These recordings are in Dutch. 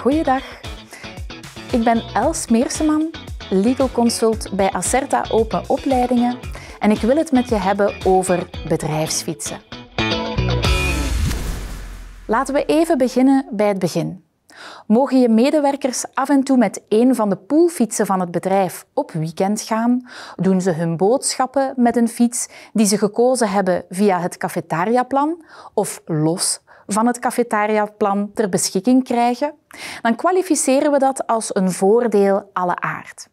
Goeiedag, ik ben Els Meerseman, legal consult bij Acerta Open Opleidingen en ik wil het met je hebben over bedrijfsfietsen. Laten we even beginnen bij het begin. Mogen je medewerkers af en toe met een van de poolfietsen van het bedrijf op weekend gaan? Doen ze hun boodschappen met een fiets die ze gekozen hebben via het cafetariaplan of los van het cafetariaplan ter beschikking krijgen, dan kwalificeren we dat als een voordeel alle aard.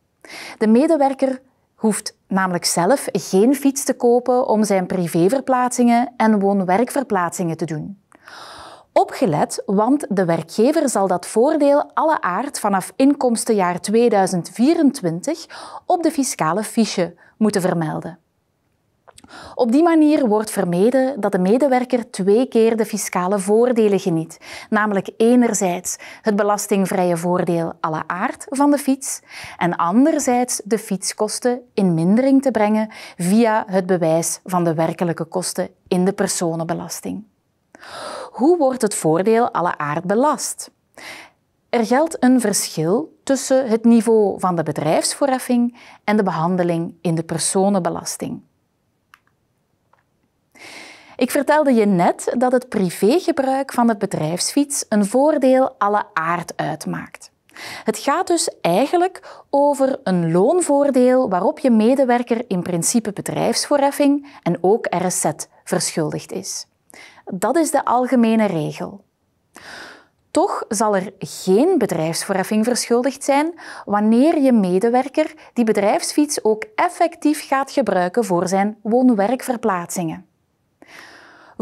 De medewerker hoeft namelijk zelf geen fiets te kopen om zijn privéverplaatsingen en woon-werkverplaatsingen te doen. Opgelet, want de werkgever zal dat voordeel alle aard vanaf inkomstenjaar 2024 op de fiscale fiche moeten vermelden. Op die manier wordt vermeden dat de medewerker twee keer de fiscale voordelen geniet, namelijk enerzijds het belastingvrije voordeel alle aard van de fiets en anderzijds de fietskosten in mindering te brengen via het bewijs van de werkelijke kosten in de personenbelasting. Hoe wordt het voordeel alle aard belast? Er geldt een verschil tussen het niveau van de bedrijfsvoorheffing en de behandeling in de personenbelasting. Ik vertelde je net dat het privégebruik van het bedrijfsfiets een voordeel alle aard uitmaakt. Het gaat dus eigenlijk over een loonvoordeel waarop je medewerker in principe bedrijfsvoorheffing en ook RZ verschuldigd is. Dat is de algemene regel. Toch zal er geen bedrijfsvoorheffing verschuldigd zijn wanneer je medewerker die bedrijfsfiets ook effectief gaat gebruiken voor zijn woon-werkverplaatsingen.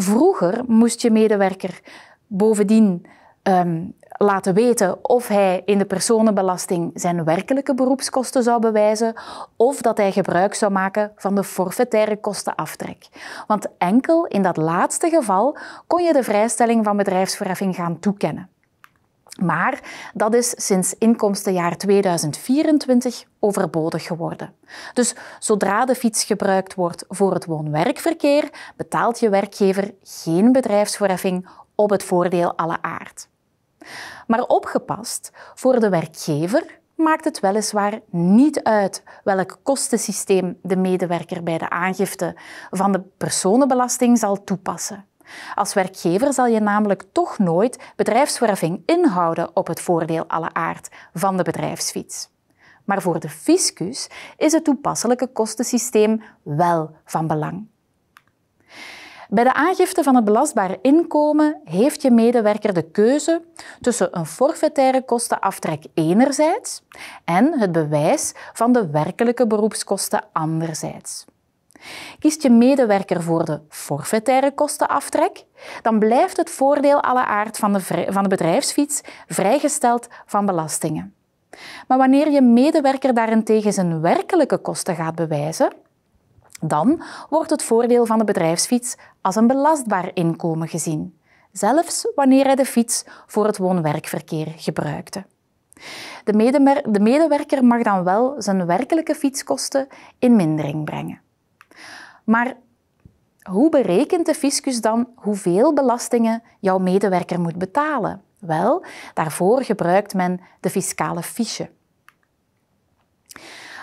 Vroeger moest je medewerker bovendien ehm, laten weten of hij in de personenbelasting zijn werkelijke beroepskosten zou bewijzen of dat hij gebruik zou maken van de forfaitaire kostenaftrek. Want enkel in dat laatste geval kon je de vrijstelling van bedrijfsverheffing gaan toekennen. Maar dat is sinds inkomstenjaar 2024 overbodig geworden. Dus zodra de fiets gebruikt wordt voor het woon-werkverkeer, betaalt je werkgever geen bedrijfsverheffing op het voordeel alle aard. Maar opgepast, voor de werkgever maakt het weliswaar niet uit welk kostensysteem de medewerker bij de aangifte van de personenbelasting zal toepassen. Als werkgever zal je namelijk toch nooit bedrijfsverheffing inhouden op het voordeel alle aard van de bedrijfsfiets. Maar voor de fiscus is het toepasselijke kostensysteem wel van belang. Bij de aangifte van het belastbare inkomen heeft je medewerker de keuze tussen een forfaitaire kostenaftrek enerzijds en het bewijs van de werkelijke beroepskosten anderzijds. Kiest je medewerker voor de forfaitaire kostenaftrek, dan blijft het voordeel alle aard van de, van de bedrijfsfiets vrijgesteld van belastingen. Maar wanneer je medewerker daarentegen zijn werkelijke kosten gaat bewijzen, dan wordt het voordeel van de bedrijfsfiets als een belastbaar inkomen gezien, zelfs wanneer hij de fiets voor het woon-werkverkeer gebruikte. de medewerker mag dan wel zijn werkelijke fietskosten in mindering brengen. Maar hoe berekent de fiscus dan hoeveel belastingen jouw medewerker moet betalen? Wel, daarvoor gebruikt men de fiscale fiche.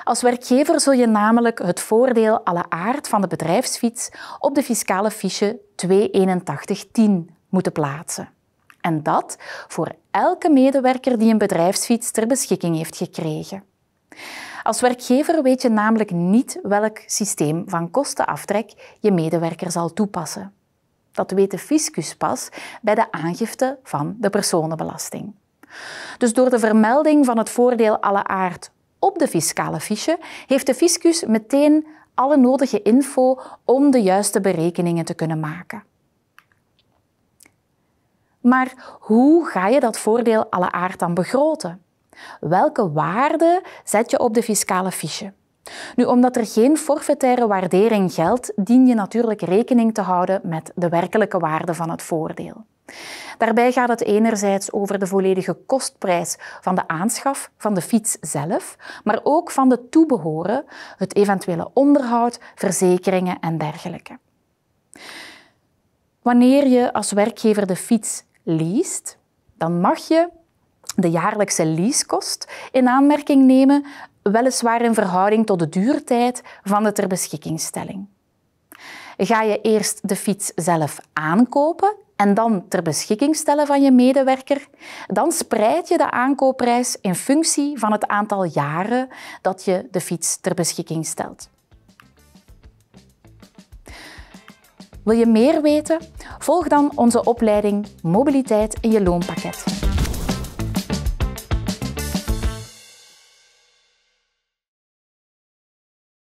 Als werkgever zul je namelijk het voordeel alle aard van de bedrijfsfiets op de fiscale fiche 28110 moeten plaatsen. En dat voor elke medewerker die een bedrijfsfiets ter beschikking heeft gekregen. Als werkgever weet je namelijk niet welk systeem van kostenaftrek je medewerker zal toepassen. Dat weet de fiscus pas bij de aangifte van de personenbelasting. Dus door de vermelding van het voordeel alle aard op de fiscale fiche heeft de fiscus meteen alle nodige info om de juiste berekeningen te kunnen maken. Maar hoe ga je dat voordeel alle aard dan begroten? Welke waarde zet je op de fiscale fiche? Nu, omdat er geen forfaitaire waardering geldt, dien je natuurlijk rekening te houden met de werkelijke waarde van het voordeel. Daarbij gaat het enerzijds over de volledige kostprijs van de aanschaf van de fiets zelf, maar ook van de toebehoren, het eventuele onderhoud, verzekeringen en dergelijke. Wanneer je als werkgever de fiets leest, dan mag je de jaarlijkse leasekost in aanmerking nemen, weliswaar in verhouding tot de duurtijd van de terbeschikkingstelling. Ga je eerst de fiets zelf aankopen en dan ter beschikking stellen van je medewerker, dan spreid je de aankoopprijs in functie van het aantal jaren dat je de fiets ter beschikking stelt. Wil je meer weten? Volg dan onze opleiding Mobiliteit in je loonpakket.